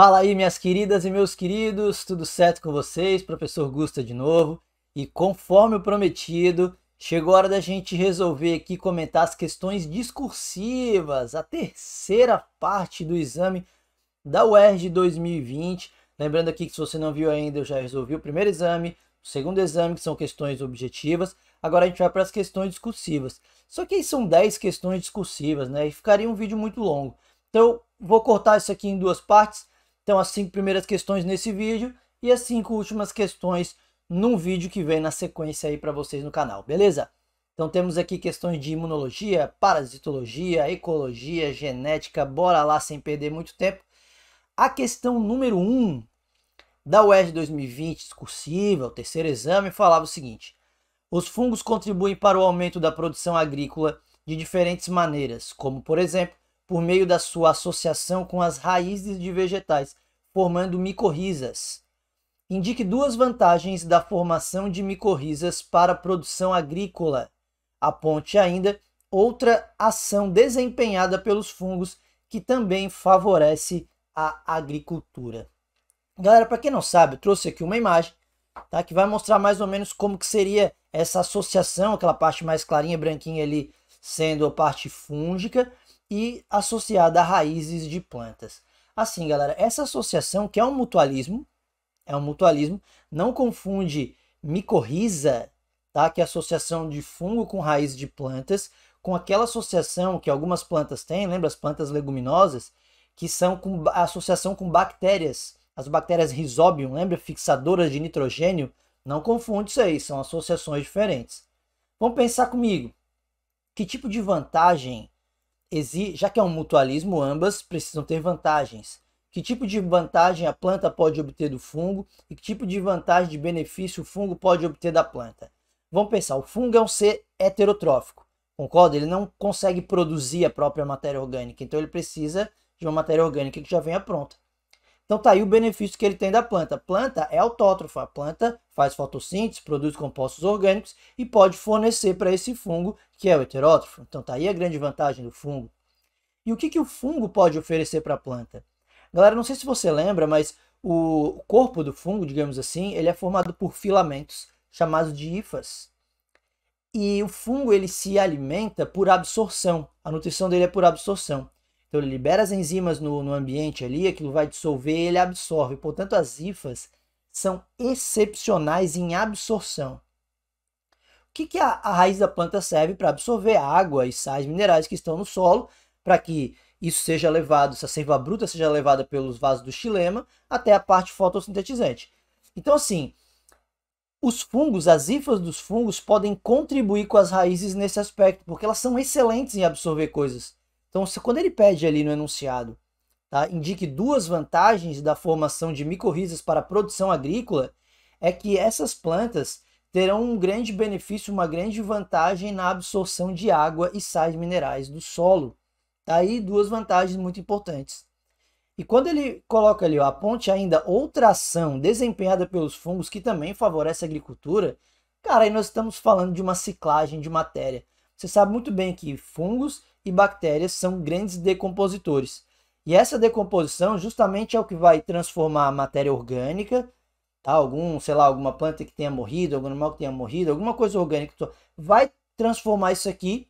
Fala aí, minhas queridas e meus queridos, tudo certo com vocês? Professor Gusta de novo. E conforme o prometido, chegou a hora da gente resolver aqui comentar as questões discursivas, a terceira parte do exame da UERJ 2020. Lembrando aqui que se você não viu ainda, eu já resolvi o primeiro exame, o segundo exame, que são questões objetivas. Agora a gente vai para as questões discursivas. Só que aí são 10 questões discursivas, né? E ficaria um vídeo muito longo. Então, vou cortar isso aqui em duas partes então as cinco primeiras questões nesse vídeo e as cinco últimas questões num vídeo que vem na sequência aí para vocês no canal, beleza? Então temos aqui questões de imunologia, parasitologia, ecologia, genética, bora lá sem perder muito tempo. A questão número 1 um da UERJ 2020, discursiva, o terceiro exame, falava o seguinte. Os fungos contribuem para o aumento da produção agrícola de diferentes maneiras, como por exemplo, por meio da sua associação com as raízes de vegetais, formando micorrizas. Indique duas vantagens da formação de micorrizas para a produção agrícola. Aponte ainda outra ação desempenhada pelos fungos que também favorece a agricultura. Galera, para quem não sabe, eu trouxe aqui uma imagem tá? que vai mostrar mais ou menos como que seria essa associação, aquela parte mais clarinha, branquinha ali, sendo a parte fúngica, e associada a raízes de plantas. Assim, galera, essa associação, que é um mutualismo, é um mutualismo, não confunde micorriza, tá? que é a associação de fungo com raiz de plantas, com aquela associação que algumas plantas têm, lembra as plantas leguminosas, que são com a associação com bactérias, as bactérias Rhizobium, lembra, fixadoras de nitrogênio? Não confunde isso aí, são associações diferentes. Vamos pensar comigo. Que tipo de vantagem já que é um mutualismo, ambas precisam ter vantagens. Que tipo de vantagem a planta pode obter do fungo e que tipo de vantagem de benefício o fungo pode obter da planta? Vamos pensar, o fungo é um ser heterotrófico, concorda? Ele não consegue produzir a própria matéria orgânica, então ele precisa de uma matéria orgânica que já venha pronta. Então tá aí o benefício que ele tem da planta. Planta é autótrofa, a planta faz fotossíntese, produz compostos orgânicos e pode fornecer para esse fungo que é o heterótrofo. Então tá aí a grande vantagem do fungo. E o que, que o fungo pode oferecer para a planta? Galera, não sei se você lembra, mas o corpo do fungo, digamos assim, ele é formado por filamentos chamados de hifas. E o fungo ele se alimenta por absorção. A nutrição dele é por absorção. Então ele libera as enzimas no, no ambiente ali, aquilo vai dissolver e ele absorve. Portanto, as IFAs são excepcionais em absorção. O que, que a, a raiz da planta serve para absorver água e sais minerais que estão no solo, para que isso seja levado, essa seiva bruta seja levada pelos vasos do xilema até a parte fotossintetizante. Então, assim, os fungos, as hifas dos fungos podem contribuir com as raízes nesse aspecto, porque elas são excelentes em absorver coisas. Então, se, quando ele pede ali no enunciado, tá, indique duas vantagens da formação de micorrizas para a produção agrícola, é que essas plantas terão um grande benefício, uma grande vantagem na absorção de água e sais minerais do solo. Tá aí duas vantagens muito importantes. E quando ele coloca ali, ó, aponte ainda outra ação desempenhada pelos fungos que também favorece a agricultura, cara, aí nós estamos falando de uma ciclagem de matéria. Você sabe muito bem que fungos e bactérias são grandes decompositores. E essa decomposição justamente é o que vai transformar a matéria orgânica, tá? algum, sei lá, alguma planta que tenha morrido, algum animal que tenha morrido, alguma coisa orgânica, vai transformar isso aqui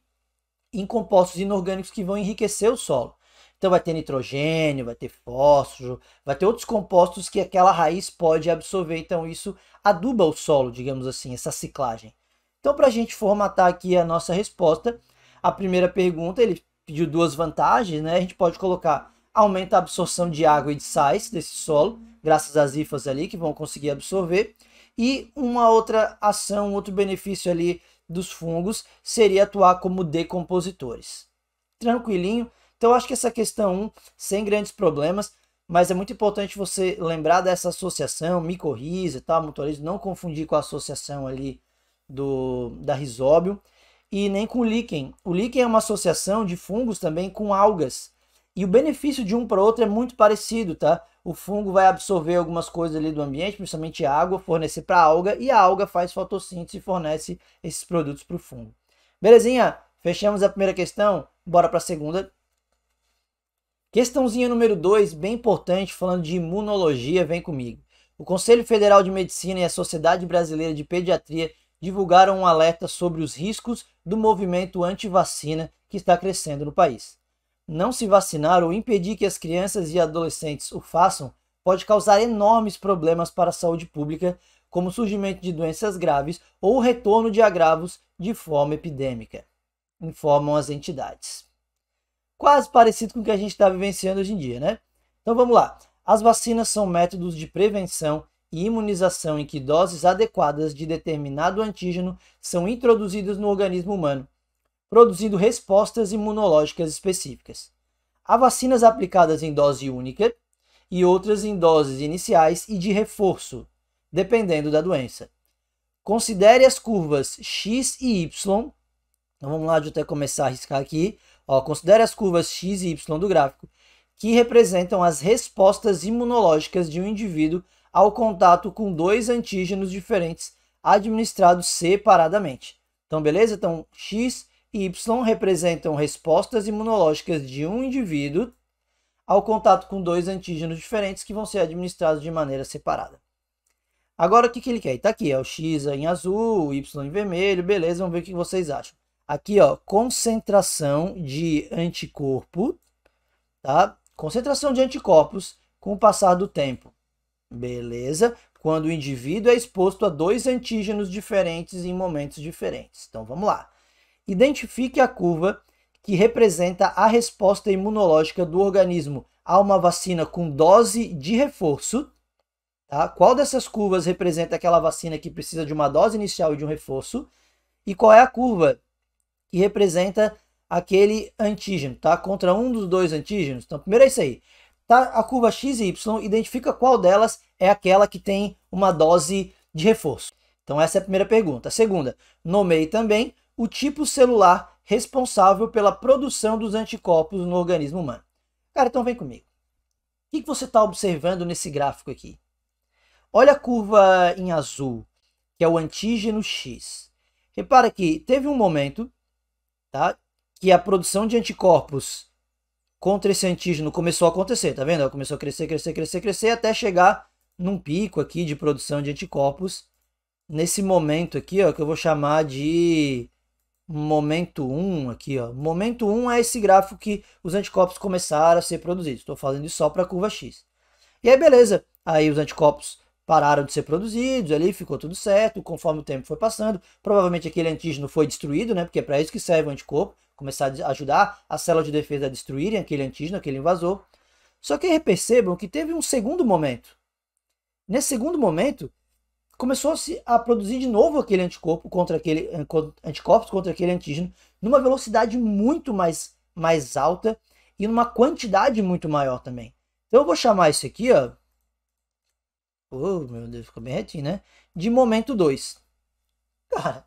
em compostos inorgânicos que vão enriquecer o solo. Então vai ter nitrogênio, vai ter fósforo, vai ter outros compostos que aquela raiz pode absorver. Então isso aduba o solo, digamos assim, essa ciclagem. Então para a gente formatar aqui a nossa resposta, a primeira pergunta, ele pediu duas vantagens, né? A gente pode colocar aumenta a absorção de água e de sais desse solo, graças às hifas ali que vão conseguir absorver. E uma outra ação, outro benefício ali dos fungos seria atuar como decompositores. Tranquilinho. Então acho que essa questão 1 um, sem grandes problemas, mas é muito importante você lembrar dessa associação micorriza, tal mutualismo, não confundir com a associação ali do da risóbio e nem com líquen. O líquen é uma associação de fungos também com algas. E o benefício de um para outro é muito parecido, tá? O fungo vai absorver algumas coisas ali do ambiente, principalmente água, fornecer para a alga, e a alga faz fotossíntese e fornece esses produtos para o fungo. Belezinha? Fechamos a primeira questão, bora para a segunda. Questãozinha número 2, bem importante, falando de imunologia, vem comigo. O Conselho Federal de Medicina e a Sociedade Brasileira de Pediatria divulgaram um alerta sobre os riscos do movimento anti-vacina que está crescendo no país. Não se vacinar ou impedir que as crianças e adolescentes o façam pode causar enormes problemas para a saúde pública, como surgimento de doenças graves ou retorno de agravos de forma epidêmica, informam as entidades. Quase parecido com o que a gente está vivenciando hoje em dia, né? Então vamos lá. As vacinas são métodos de prevenção e imunização em que doses adequadas de determinado antígeno são introduzidas no organismo humano, produzindo respostas imunológicas específicas. Há vacinas aplicadas em dose única e outras em doses iniciais e de reforço, dependendo da doença. Considere as curvas X e Y. Então vamos lá, deixa eu até começar a riscar aqui. Ó, considere as curvas X e Y do gráfico, que representam as respostas imunológicas de um indivíduo ao contato com dois antígenos diferentes administrados separadamente. Então, beleza? Então, X e Y representam respostas imunológicas de um indivíduo ao contato com dois antígenos diferentes que vão ser administrados de maneira separada. Agora, o que, que ele quer? Está aqui, é o X em azul, o Y em vermelho, beleza, vamos ver o que vocês acham. Aqui, ó, concentração de anticorpo, tá? Concentração de anticorpos com o passar do tempo. Beleza? Quando o indivíduo é exposto a dois antígenos diferentes em momentos diferentes. Então vamos lá. Identifique a curva que representa a resposta imunológica do organismo a uma vacina com dose de reforço. Tá? Qual dessas curvas representa aquela vacina que precisa de uma dose inicial e de um reforço? E qual é a curva que representa aquele antígeno, tá? Contra um dos dois antígenos. Então, primeiro é isso aí tá? A curva X e Y identifica qual delas é aquela que tem uma dose de reforço. Então essa é a primeira pergunta. A segunda, nomeie também o tipo celular responsável pela produção dos anticorpos no organismo humano. Cara, então vem comigo. O que você está observando nesse gráfico aqui? Olha a curva em azul, que é o antígeno X. Repara que teve um momento tá, que a produção de anticorpos contra esse antígeno começou a acontecer, tá vendo? Ela começou a crescer, crescer, crescer, crescer, até chegar num pico aqui de produção de anticorpos. Nesse momento aqui, ó, que eu vou chamar de momento 1 aqui, ó. Momento 1 é esse gráfico que os anticorpos começaram a ser produzidos. Estou fazendo isso só para a curva X. E aí, beleza. Aí os anticorpos pararam de ser produzidos, ali ficou tudo certo, conforme o tempo foi passando. Provavelmente aquele antígeno foi destruído, né? Porque é para isso que serve o anticorpo, começar a ajudar a célula de defesa a destruírem aquele antígeno, aquele invasor. Só que percebam que teve um segundo momento. Nesse segundo momento, começou-se a produzir de novo aquele anticorpo contra aquele eh, anticorpos contra aquele antígeno numa velocidade muito mais mais alta e numa quantidade muito maior também. Então eu vou chamar isso aqui, ó, Oh, meu Deus, ficou bem retinho, né? De momento 2. Cara,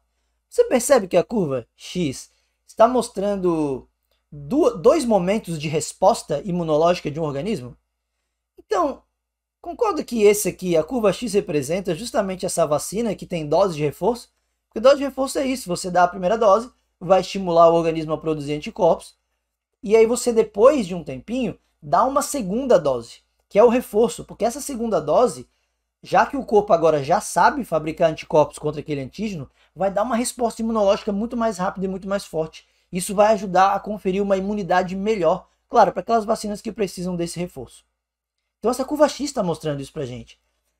você percebe que a curva X está mostrando dois momentos de resposta imunológica de um organismo? Então, concordo que esse aqui, a curva X, representa justamente essa vacina que tem dose de reforço? Porque dose de reforço é isso: você dá a primeira dose, vai estimular o organismo a produzir anticorpos, e aí você, depois de um tempinho, dá uma segunda dose, que é o reforço, porque essa segunda dose já que o corpo agora já sabe fabricar anticorpos contra aquele antígeno, vai dar uma resposta imunológica muito mais rápida e muito mais forte. Isso vai ajudar a conferir uma imunidade melhor, claro, para aquelas vacinas que precisam desse reforço. Então essa curva X está mostrando isso para gente.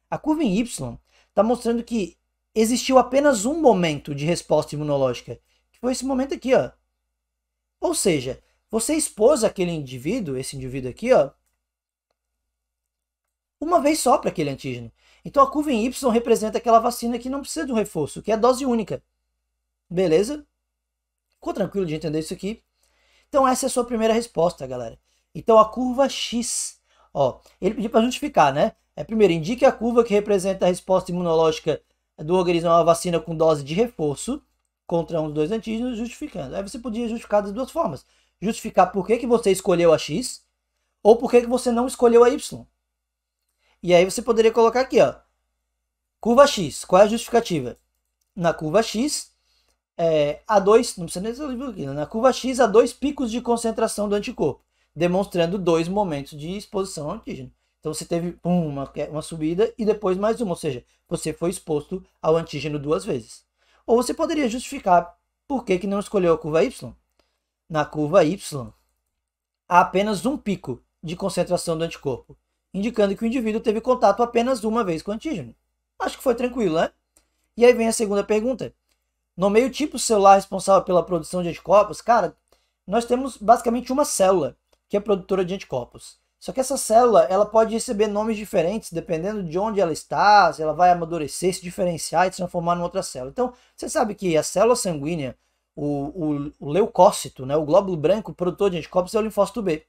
A curva em Y está mostrando que existiu apenas um momento de resposta imunológica, que foi esse momento aqui, ó. Ou seja, você expôs aquele indivíduo, esse indivíduo aqui, ó, uma vez só para aquele antígeno. Então a curva em Y representa aquela vacina que não precisa de um reforço, que é dose única. Beleza? Ficou tranquilo de entender isso aqui? Então essa é a sua primeira resposta, galera. Então a curva X, ó, ele pediu para justificar, né? É primeiro, indique a curva que representa a resposta imunológica do organismo a uma vacina com dose de reforço contra um dos dois antígenos, justificando. Aí você podia justificar das duas formas. Justificar por que, que você escolheu a X ou por que, que você não escolheu a Y. E aí você poderia colocar aqui, ó, curva X. Qual é a justificativa? Na curva X, é, há dois, não precisa nem ser livro aqui, né? na curva X há dois picos de concentração do anticorpo, demonstrando dois momentos de exposição ao antígeno. Então você teve uma, uma subida e depois mais uma, ou seja, você foi exposto ao antígeno duas vezes. Ou você poderia justificar por que, que não escolheu a curva Y. Na curva Y, há apenas um pico de concentração do anticorpo indicando que o indivíduo teve contato apenas uma vez com o antígeno. Acho que foi tranquilo, né? E aí vem a segunda pergunta. no o tipo celular responsável pela produção de anticorpos. Cara, nós temos basicamente uma célula que é produtora de anticorpos. Só que essa célula ela pode receber nomes diferentes dependendo de onde ela está, se ela vai amadurecer, se diferenciar e se transformar em outra célula. Então, você sabe que a célula sanguínea, o, o, o leucócito, né, o glóbulo branco produtor de anticorpos, é o linfócito B.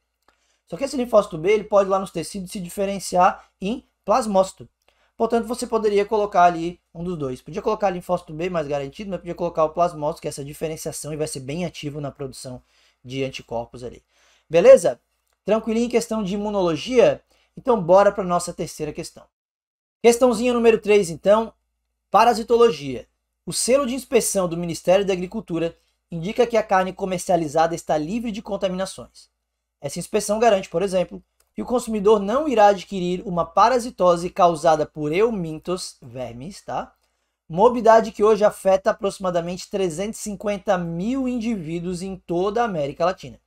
Só que esse linfócito B ele pode lá nos tecidos se diferenciar em plasmócito. Portanto, você poderia colocar ali um dos dois. Podia colocar linfócito B mais garantido, mas podia colocar o plasmócito, que é essa diferenciação e vai ser bem ativo na produção de anticorpos ali. Beleza? Tranquilinho em questão de imunologia? Então, bora para nossa terceira questão. Questãozinha número 3, então, parasitologia. O selo de inspeção do Ministério da Agricultura indica que a carne comercializada está livre de contaminações. Essa inspeção garante, por exemplo, que o consumidor não irá adquirir uma parasitose causada por eumintos, vermes, tá? Morbidade que hoje afeta aproximadamente 350 mil indivíduos em toda a América Latina.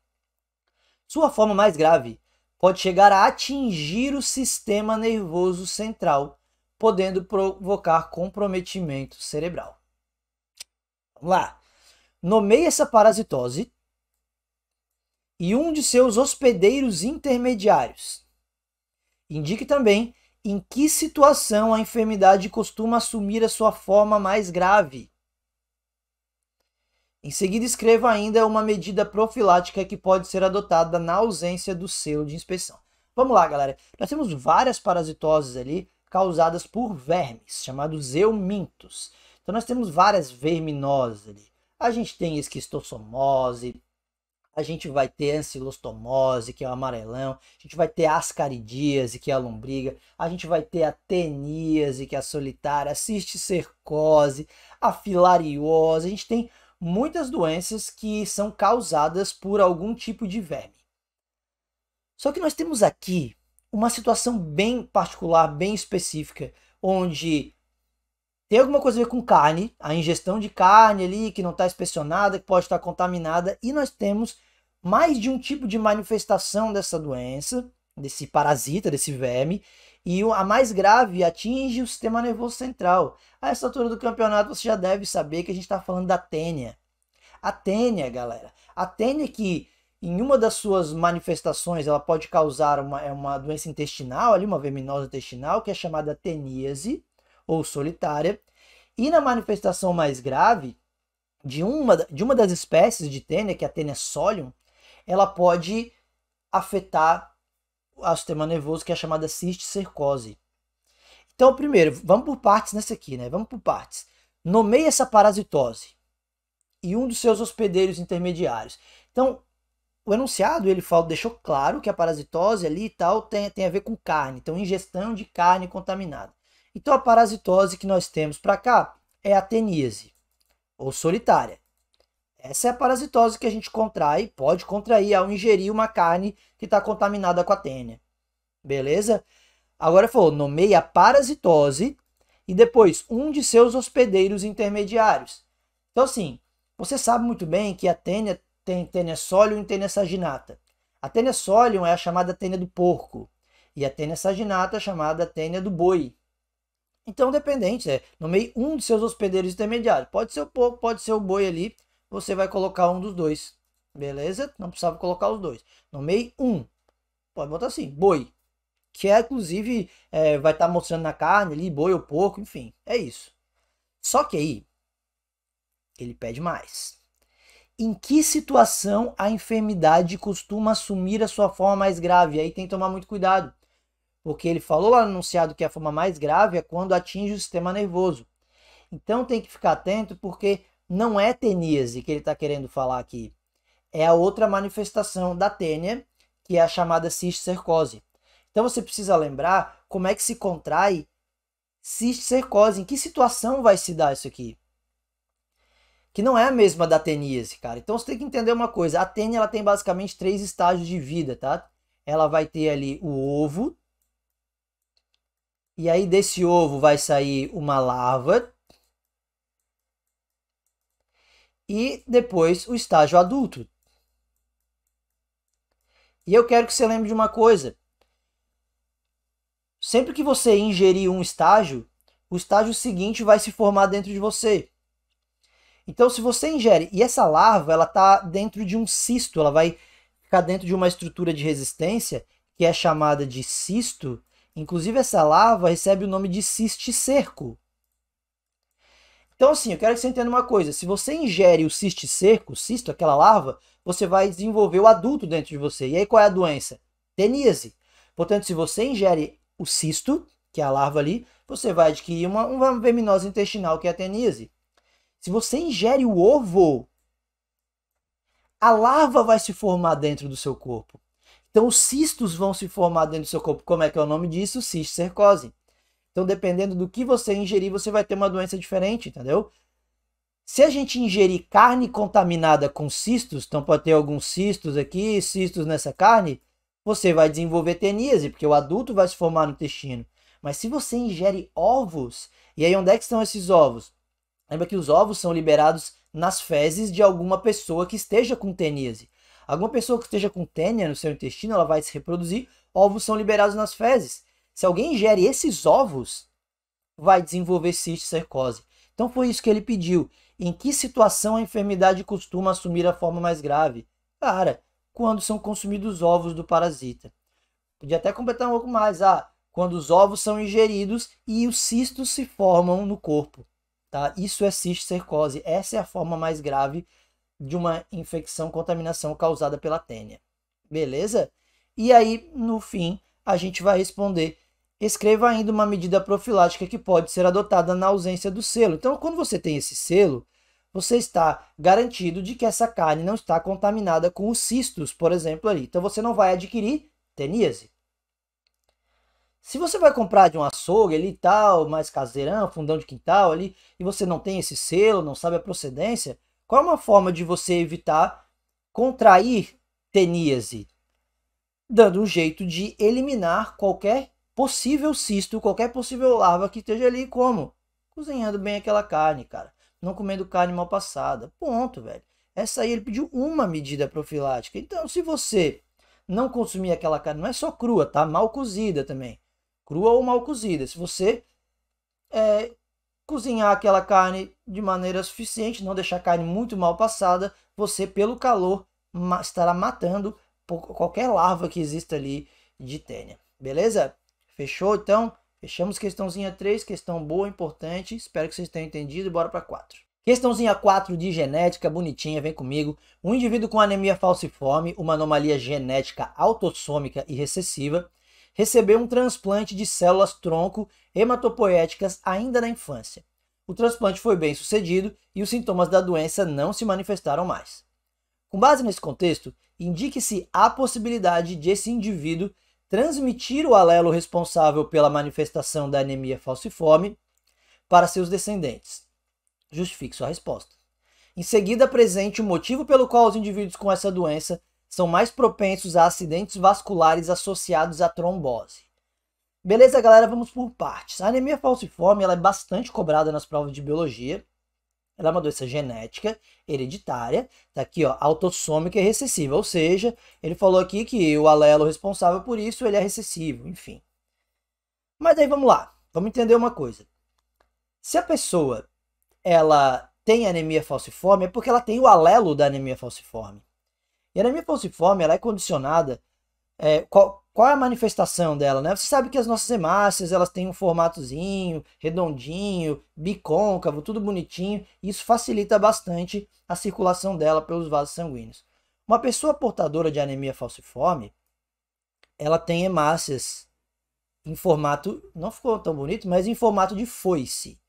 Sua forma mais grave pode chegar a atingir o sistema nervoso central, podendo provocar comprometimento cerebral. Vamos lá. Nomeie essa parasitose e um de seus hospedeiros intermediários. Indique também em que situação a enfermidade costuma assumir a sua forma mais grave. Em seguida, escreva ainda uma medida profilática que pode ser adotada na ausência do selo de inspeção. Vamos lá, galera. Nós temos várias parasitoses ali causadas por vermes, chamados eumintos. Então, nós temos várias verminoses ali. A gente tem esquistossomose, a gente vai ter ancilostomose, que é o amarelão, a gente vai ter ascaridíase, que é a lombriga, a gente vai ter a que é a solitária, a cisticercose, a filariose, a gente tem muitas doenças que são causadas por algum tipo de verme. Só que nós temos aqui uma situação bem particular, bem específica, onde tem alguma coisa a ver com carne, a ingestão de carne ali que não está inspecionada, que pode estar tá contaminada, e nós temos mais de um tipo de manifestação dessa doença, desse parasita, desse verme, e a mais grave atinge o sistema nervoso central. A essa altura do campeonato você já deve saber que a gente está falando da tênia. A tênia, galera, a tênia que em uma das suas manifestações ela pode causar uma, é uma doença intestinal, ali uma verminose intestinal, que é chamada teníase, ou solitária, e na manifestação mais grave de uma, de uma das espécies de tênia, que é a tênia solium, ela pode afetar o sistema nervoso, que é chamada cisticercose. Então, primeiro, vamos por partes nessa aqui, né? Vamos por partes. Nomeie essa parasitose e um dos seus hospedeiros intermediários. Então, o enunciado, ele falou deixou claro que a parasitose ali e tal tem, tem a ver com carne, então ingestão de carne contaminada. Então a parasitose que nós temos para cá é a teníase, ou solitária. Essa é a parasitose que a gente contrai, pode contrair ao ingerir uma carne que está contaminada com a tênia. Beleza? Agora falou, nomeia a parasitose e depois um de seus hospedeiros intermediários. Então assim, você sabe muito bem que a tênia tem tênia solium e tênia saginata. A tênia solium é a chamada tênia do porco e a tênia saginata é a chamada tênia do boi. Então, dependente, né? Nomeie um de seus hospedeiros intermediários. Pode ser o porco, pode ser o boi ali. Você vai colocar um dos dois. Beleza? Não precisava colocar os dois. Nomeie um. Pode botar assim, boi. Que é, inclusive, é, vai estar tá mostrando na carne ali, boi ou porco, enfim. É isso. Só que aí, ele pede mais. Em que situação a enfermidade costuma assumir a sua forma mais grave? Aí tem que tomar muito cuidado porque ele falou lá no anunciado que é a forma mais grave é quando atinge o sistema nervoso. Então tem que ficar atento porque não é teníase que ele está querendo falar aqui. É a outra manifestação da tênia, que é a chamada cisticercose. Então você precisa lembrar como é que se contrai cisticercose, em que situação vai se dar isso aqui. Que não é a mesma da teníase, cara. Então você tem que entender uma coisa, a tênia ela tem basicamente três estágios de vida, tá? Ela vai ter ali o ovo, e aí desse ovo vai sair uma larva. E depois o estágio adulto. E eu quero que você lembre de uma coisa. Sempre que você ingerir um estágio, o estágio seguinte vai se formar dentro de você. Então, se você ingere, e essa larva, ela está dentro de um cisto, ela vai ficar dentro de uma estrutura de resistência que é chamada de cisto, Inclusive, essa lava recebe o nome de cisticerco. Então, assim, eu quero que você entenda uma coisa. Se você ingere o cisticerco, cisto, aquela larva, você vai desenvolver o adulto dentro de você. E aí, qual é a doença? Teníase. Portanto, se você ingere o cisto, que é a larva ali, você vai adquirir uma, uma verminose intestinal, que é a teníase. Se você ingere o ovo, a larva vai se formar dentro do seu corpo. Então, os cistos vão se formar dentro do seu corpo. Como é que é o nome disso? Cisticercose. Então, dependendo do que você ingerir, você vai ter uma doença diferente, entendeu? Se a gente ingerir carne contaminada com cistos, então pode ter alguns cistos aqui, cistos nessa carne, você vai desenvolver teníase, porque o adulto vai se formar no intestino. Mas se você ingere ovos, e aí onde é que estão esses ovos? Lembra que os ovos são liberados nas fezes de alguma pessoa que esteja com teníase. Alguma pessoa que esteja com tênia no seu intestino, ela vai se reproduzir, ovos são liberados nas fezes. Se alguém ingere esses ovos, vai desenvolver cisticercose. Então foi isso que ele pediu. Em que situação a enfermidade costuma assumir a forma mais grave? Cara, quando são consumidos ovos do parasita. Podia até completar um pouco mais. Ah, quando os ovos são ingeridos e os cistos se formam no corpo. Tá? Isso é cisticercose. Essa é a forma mais grave de uma infecção, contaminação causada pela tênia. Beleza? E aí, no fim, a gente vai responder. Escreva ainda uma medida profilática que pode ser adotada na ausência do selo. Então, quando você tem esse selo, você está garantido de que essa carne não está contaminada com os cistos, por exemplo, ali. Então, você não vai adquirir teníase. Se você vai comprar de um açougue ali tal, mais caseirão, fundão de quintal ali, e você não tem esse selo, não sabe a procedência, qual é uma forma de você evitar contrair teníase? Dando um jeito de eliminar qualquer possível cisto, qualquer possível larva que esteja ali, como? Cozinhando bem aquela carne, cara. Não comendo carne mal passada. Ponto, velho. Essa aí ele pediu uma medida profilática. Então, se você não consumir aquela carne, não é só crua, tá? Mal cozida também. Crua ou mal cozida. Se você é, cozinhar aquela carne de maneira suficiente, não deixar a carne muito mal passada, você, pelo calor, estará matando qualquer larva que exista ali de tênia. Beleza? Fechou então? Fechamos questãozinha 3, questão boa, importante. Espero que vocês tenham entendido e bora para 4. Questãozinha 4 de genética, bonitinha, vem comigo. Um indivíduo com anemia falciforme, uma anomalia genética autossômica e recessiva, recebeu um transplante de células tronco hematopoéticas ainda na infância. O transplante foi bem sucedido e os sintomas da doença não se manifestaram mais. Com base nesse contexto, indique-se a possibilidade de esse indivíduo transmitir o alelo responsável pela manifestação da anemia falciforme para seus descendentes. Justifique sua resposta. Em seguida, apresente o motivo pelo qual os indivíduos com essa doença são mais propensos a acidentes vasculares associados à trombose. Beleza, galera, vamos por partes. A anemia falciforme ela é bastante cobrada nas provas de biologia. Ela é uma doença genética, hereditária, tá aqui, ó, autossômica e recessiva, ou seja, ele falou aqui que o alelo responsável por isso, ele é recessivo, enfim. Mas aí vamos lá, vamos entender uma coisa. Se a pessoa ela tem anemia falciforme, é porque ela tem o alelo da anemia falciforme. E a anemia é falciforme ela é condicionada. É, qual, qual é a manifestação dela? Né? Você sabe que as nossas hemácias elas têm um formatozinho, redondinho, bicôncavo, tudo bonitinho. Isso facilita bastante a circulação dela pelos vasos sanguíneos. Uma pessoa portadora de anemia falciforme, ela tem hemácias em formato, não ficou tão bonito, mas em formato de foice.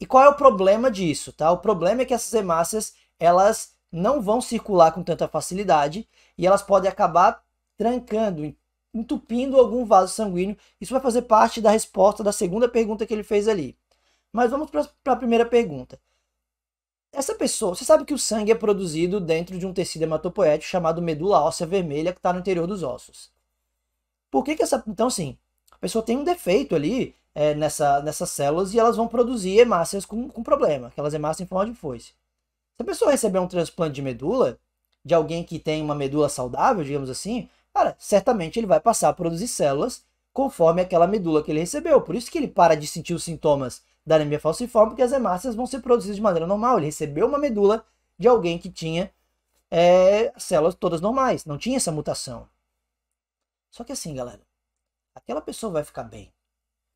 E qual é o problema disso? Tá? O problema é que essas hemácias elas não vão circular com tanta facilidade e elas podem acabar trancando, entupindo algum vaso sanguíneo. Isso vai fazer parte da resposta da segunda pergunta que ele fez ali. Mas vamos para a primeira pergunta. Essa pessoa, você sabe que o sangue é produzido dentro de um tecido hematopoético chamado medula óssea vermelha que está no interior dos ossos. Por que, que essa. Então, sim, a pessoa tem um defeito ali é, nessa, nessas células e elas vão produzir hemácias com, com problema, aquelas hemácias em forma de foice. Se a pessoa receber um transplante de medula, de alguém que tem uma medula saudável, digamos assim, cara, certamente ele vai passar a produzir células conforme aquela medula que ele recebeu. Por isso que ele para de sentir os sintomas da anemia falciforme, porque as hemácias vão ser produzidas de maneira normal. Ele recebeu uma medula de alguém que tinha é, células todas normais, não tinha essa mutação. Só que assim, galera, aquela pessoa vai ficar bem.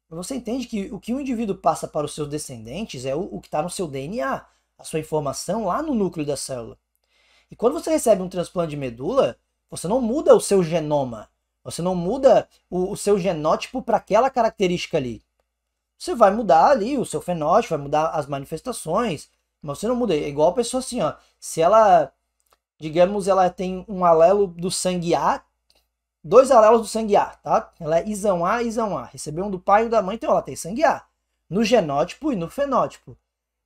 Você entende que o que o indivíduo passa para os seus descendentes é o, o que está no seu DNA a sua informação lá no núcleo da célula. E quando você recebe um transplante de medula, você não muda o seu genoma, você não muda o, o seu genótipo para aquela característica ali. Você vai mudar ali o seu fenótipo, vai mudar as manifestações, mas você não muda. É igual a pessoa assim, ó. Se ela, digamos, ela tem um alelo do sangue A, dois alelos do sangue A, tá? Ela é isão A, isão A. Recebeu um do pai e um da mãe, então ela tem sangue A. No genótipo e no fenótipo.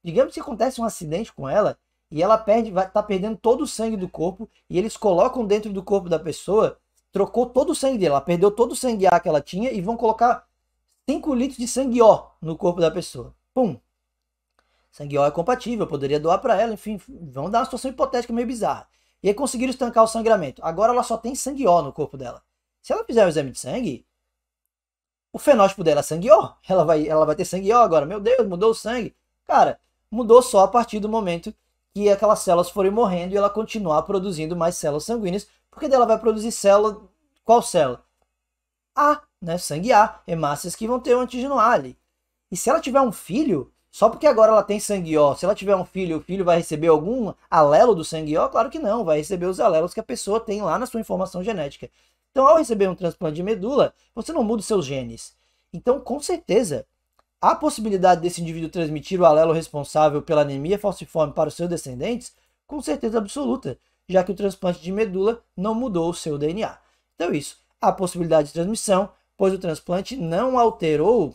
Digamos que acontece um acidente com ela e ela perde, vai, tá perdendo todo o sangue do corpo e eles colocam dentro do corpo da pessoa, trocou todo o sangue dela, perdeu todo o sangue A que ela tinha e vão colocar 5 litros de sangue O no corpo da pessoa. Pum. Sangue O é compatível, poderia doar para ela, enfim, vamos dar uma situação hipotética meio bizarra. E aí conseguiram estancar o sangramento. Agora ela só tem sangue O no corpo dela. Se ela fizer o um exame de sangue, o fenótipo dela é sangue O. Ela vai, ela vai ter sangue O agora. Meu Deus, mudou o sangue. Cara, mudou só a partir do momento que aquelas células forem morrendo e ela continuar produzindo mais células sanguíneas, porque dela vai produzir célula, qual célula? A, né, sangue A, hemácias que vão ter um antígeno A ali. E se ela tiver um filho, só porque agora ela tem sangue O, se ela tiver um filho, o filho vai receber algum alelo do sangue O? Claro que não, vai receber os alelos que a pessoa tem lá na sua informação genética. Então, ao receber um transplante de medula, você não muda os seus genes. Então, com certeza, a possibilidade desse indivíduo transmitir o alelo responsável pela anemia falciforme para os seus descendentes? Com certeza absoluta, já que o transplante de medula não mudou o seu DNA. Então, é isso, a possibilidade de transmissão, pois o transplante não alterou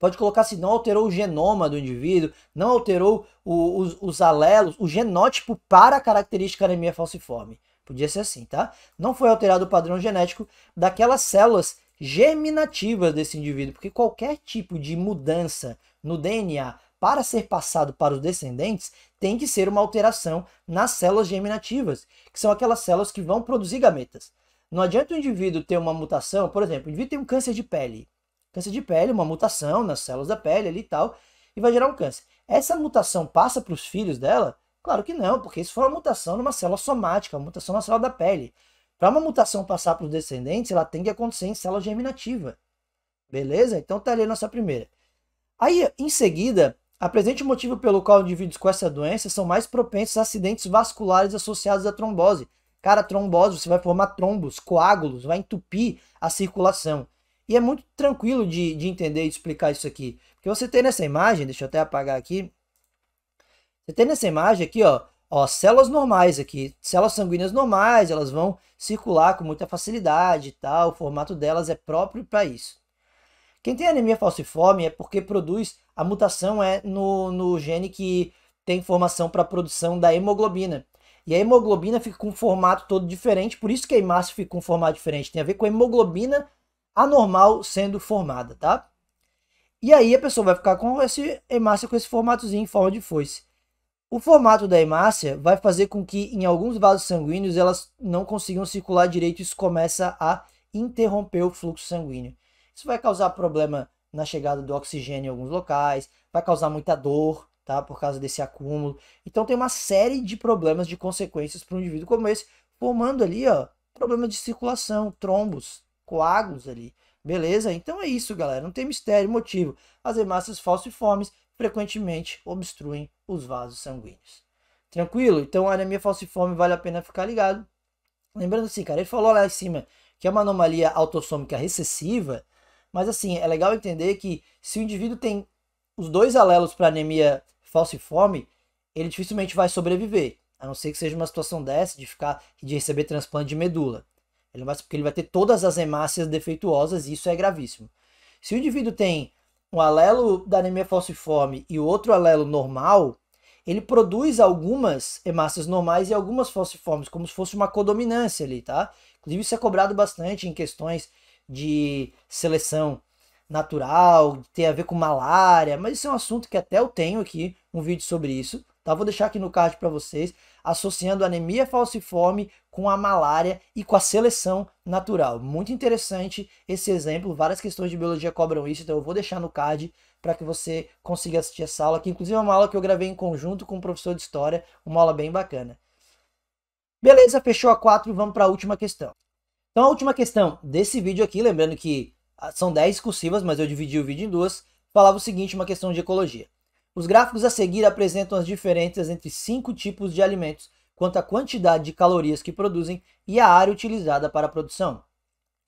Pode colocar assim, não alterou o genoma do indivíduo, não alterou o, os, os, alelos, o genótipo para a característica anemia falciforme. Podia ser assim, tá? Não foi alterado o padrão genético daquelas células germinativas desse indivíduo, porque qualquer tipo de mudança no DNA para ser passado para os descendentes tem que ser uma alteração nas células germinativas, que são aquelas células que vão produzir gametas. Não adianta o indivíduo ter uma mutação, por exemplo, o indivíduo tem um câncer de pele. Câncer de pele, uma mutação nas células da pele ali e tal, e vai gerar um câncer. Essa mutação passa para os filhos dela? Claro que não, porque isso foi uma mutação numa célula somática, uma mutação na célula da pele. Para uma mutação passar para os descendentes, ela tem que acontecer em célula germinativa. Beleza? Então tá ali a nossa primeira. Aí, em seguida, apresente o motivo pelo qual indivíduos com essa doença são mais propensos a acidentes vasculares associados à trombose. Cara, trombose, você vai formar trombos, coágulos, vai entupir a circulação. E é muito tranquilo de, de entender e de explicar isso aqui. Porque você tem nessa imagem, deixa eu até apagar aqui. Você tem nessa imagem aqui, ó, Ó, células normais aqui, células sanguíneas normais, elas vão circular com muita facilidade e tal, o formato delas é próprio para isso. Quem tem anemia falciforme é porque produz, a mutação é no, no gene que tem formação para produção da hemoglobina. E a hemoglobina fica com um formato todo diferente, por isso que a hemácia fica com um formato diferente. Tem a ver com a hemoglobina anormal sendo formada, tá? E aí a pessoa vai ficar com esse hemácia com esse formatozinho em forma de foice. O formato da hemácia vai fazer com que em alguns vasos sanguíneos elas não consigam circular direito e isso começa a interromper o fluxo sanguíneo. Isso vai causar problema na chegada do oxigênio em alguns locais, vai causar muita dor, tá? Por causa desse acúmulo. Então tem uma série de problemas, de consequências para um indivíduo como esse, formando ali, ó, problema de circulação, trombos, coágulos ali. Beleza? Então é isso, galera. Não tem mistério, motivo. As hemácias falciformes frequentemente obstruem os vasos sanguíneos. Tranquilo? Então a anemia falciforme vale a pena ficar ligado. Lembrando assim, cara, ele falou lá em cima que é uma anomalia autossômica recessiva, mas assim, é legal entender que se o indivíduo tem os dois alelos para anemia falciforme, ele dificilmente vai sobreviver, a não ser que seja uma situação dessa de ficar de receber transplante de medula. Ele vai, porque ele vai ter todas as hemácias defeituosas e isso é gravíssimo. Se o indivíduo tem um alelo da anemia falciforme e o outro alelo normal, ele produz algumas hemácias normais e algumas falciformes, como se fosse uma codominância ali, tá? Inclusive isso é cobrado bastante em questões de seleção natural, tem a ver com malária, mas isso é um assunto que até eu tenho aqui um vídeo sobre isso, tá? Vou deixar aqui no card para vocês, associando anemia falciforme com a malária e com a seleção natural. Muito interessante esse exemplo, várias questões de biologia cobram isso, então eu vou deixar no card para que você consiga assistir essa aula, que inclusive é uma aula que eu gravei em conjunto com um professor de história, uma aula bem bacana. Beleza, fechou a 4 vamos para a última questão. Então a última questão desse vídeo aqui, lembrando que ah, são 10 cursivas, mas eu dividi o vídeo em duas, falava o seguinte, uma questão de ecologia. Os gráficos a seguir apresentam as diferenças entre cinco tipos de alimentos quanto à quantidade de calorias que produzem e a área utilizada para a produção.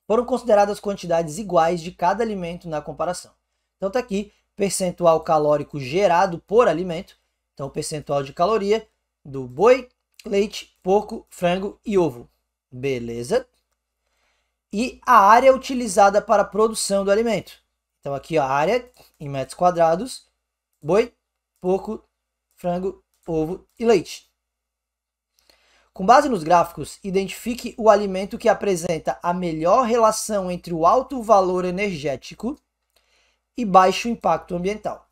Foram consideradas quantidades iguais de cada alimento na comparação. Então está aqui percentual calórico gerado por alimento, então percentual de caloria do boi, leite, porco, frango e ovo. Beleza? E a área utilizada para a produção do alimento. Então aqui a área em metros quadrados, boi, porco, frango, ovo e leite. Com base nos gráficos, identifique o alimento que apresenta a melhor relação entre o alto valor energético e baixo impacto ambiental.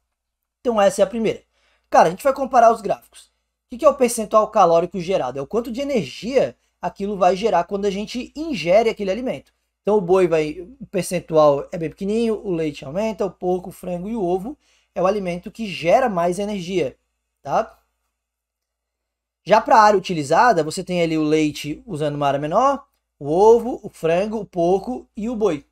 Então essa é a primeira. Cara, a gente vai comparar os gráficos. O que é o percentual calórico gerado? É o quanto de energia aquilo vai gerar quando a gente ingere aquele alimento. Então o boi vai, o percentual é bem pequenininho, o leite aumenta, o porco, o frango e o ovo é o alimento que gera mais energia, tá? Já para a área utilizada, você tem ali o leite usando uma área menor, o ovo, o frango, o porco e o boi.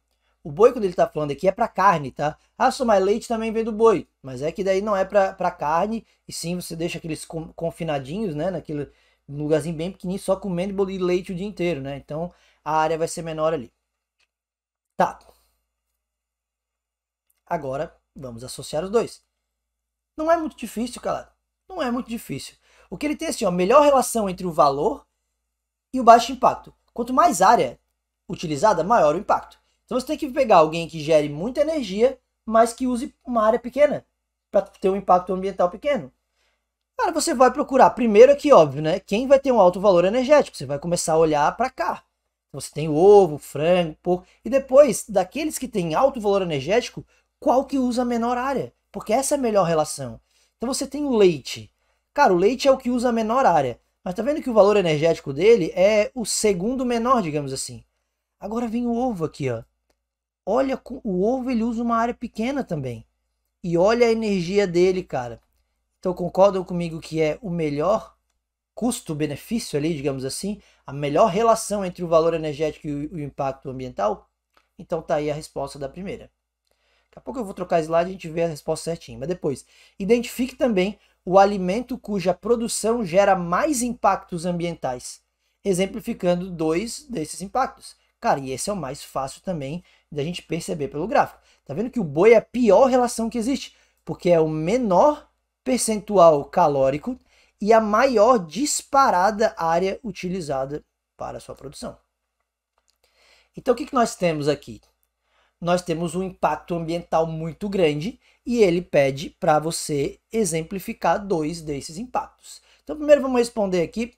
O boi, quando ele está falando aqui, é para carne, tá? Ah, só mais leite também vem do boi, mas é que daí não é para carne, e sim você deixa aqueles confinadinhos, né, naquele lugarzinho bem pequenininho, só comendo e de leite o dia inteiro, né? Então a área vai ser menor ali. Tá. Agora vamos associar os dois. Não é muito difícil, cara. Não é muito difícil. O que ele tem é assim, ó, melhor relação entre o valor e o baixo impacto. Quanto mais área utilizada, maior o impacto. Então você tem que pegar alguém que gere muita energia, mas que use uma área pequena para ter um impacto ambiental pequeno. Cara, você vai procurar primeiro aqui, óbvio, né? Quem vai ter um alto valor energético? Você vai começar a olhar para cá. Então, você tem ovo, frango, porco. E depois, daqueles que têm alto valor energético, qual que usa a menor área? Porque essa é a melhor relação. Então você tem o leite. Cara, o leite é o que usa a menor área, mas tá vendo que o valor energético dele é o segundo menor, digamos assim. Agora vem o ovo aqui, ó. Olha, o ovo ele usa uma área pequena também. E olha a energia dele, cara. Então concordam comigo que é o melhor custo-benefício ali, digamos assim, a melhor relação entre o valor energético e o impacto ambiental? Então tá aí a resposta da primeira. Daqui a pouco eu vou trocar slide e a gente vê a resposta certinha. Mas depois, identifique também o alimento cuja produção gera mais impactos ambientais, exemplificando dois desses impactos. Cara, e esse é o mais fácil também da gente perceber pelo gráfico. Tá vendo que o boi é a pior relação que existe, porque é o menor percentual calórico e a maior disparada área utilizada para sua produção. Então, o que, que nós temos aqui? nós temos um impacto ambiental muito grande e ele pede para você exemplificar dois desses impactos. Então, primeiro vamos responder aqui.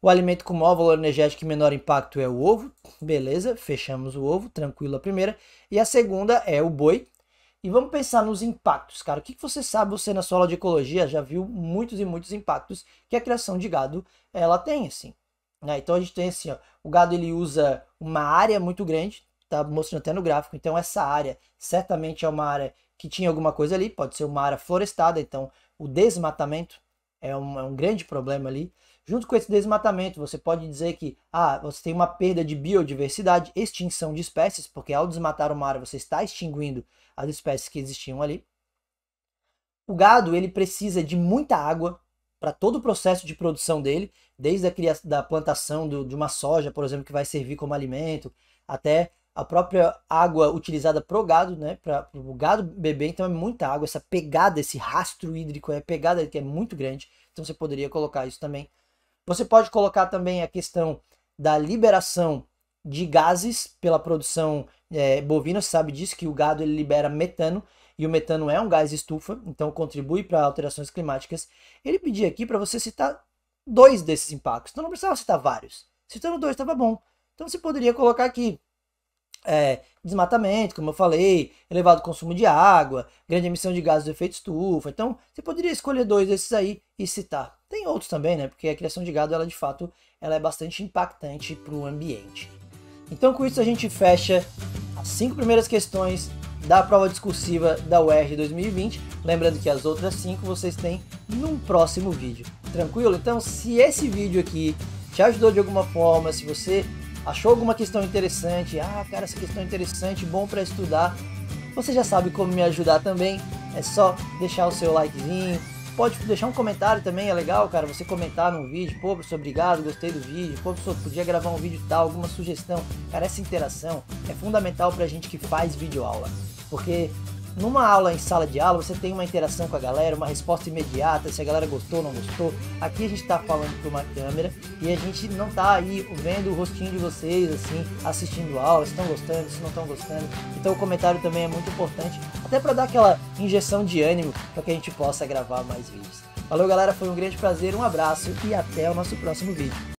O alimento com maior valor energético e menor impacto é o ovo. Beleza, fechamos o ovo, tranquilo a primeira. E a segunda é o boi. E vamos pensar nos impactos, cara. O que você sabe, você na sua aula de ecologia já viu muitos e muitos impactos que a criação de gado ela tem, assim. Né? Então a gente tem assim, ó, o gado ele usa uma área muito grande, tá mostrando até no gráfico. Então essa área certamente é uma área que tinha alguma coisa ali, pode ser uma área florestada, então o desmatamento é um, é um grande problema ali. Junto com esse desmatamento, você pode dizer que ah, você tem uma perda de biodiversidade, extinção de espécies, porque ao desmatar uma área você está extinguindo as espécies que existiam ali. O gado ele precisa de muita água para todo o processo de produção dele, desde a criação, da plantação do, de uma soja, por exemplo, que vai servir como alimento, até a própria água utilizada o gado, né, para o gado beber, então é muita água, essa pegada, esse rastro hídrico, é pegada que é muito grande, então você poderia colocar isso também. Você pode colocar também a questão da liberação de gases pela produção é, bovina, você sabe disso que o gado ele libera metano e o metano é um gás estufa, então contribui para alterações climáticas. Ele pedia aqui para você citar dois desses impactos, então não precisava citar vários. Citando dois estava bom. Então você poderia colocar aqui é, desmatamento, como eu falei, elevado consumo de água, grande emissão de gases de efeito estufa. Então, você poderia escolher dois desses aí e citar. Tem outros também, né? Porque a criação de gado, ela de fato, ela é bastante impactante para o ambiente. Então, com isso a gente fecha as cinco primeiras questões da prova discursiva da UERJ 2020. Lembrando que as outras cinco vocês têm num próximo vídeo. Tranquilo? Então, se esse vídeo aqui te ajudou de alguma forma, se você achou alguma questão interessante, ah, cara, essa questão é interessante, bom para estudar. Você já sabe como me ajudar também. É só deixar o seu likezinho. Pode deixar um comentário também, é legal, cara, você comentar no vídeo. Pô, professor, obrigado, gostei do vídeo. Pô, professor, podia gravar um vídeo tal, alguma sugestão. Cara, essa interação é fundamental pra gente que faz vídeo aula, Porque numa aula em sala de aula, você tem uma interação com a galera, uma resposta imediata, se a galera gostou, ou não gostou. Aqui a gente está falando para uma câmera e a gente não está aí vendo o rostinho de vocês, assim, assistindo a aula, se estão gostando, se não estão gostando. Então o comentário também é muito importante, até para dar aquela injeção de ânimo para que a gente possa gravar mais vídeos. Valeu, galera, foi um grande prazer, um abraço e até o nosso próximo vídeo.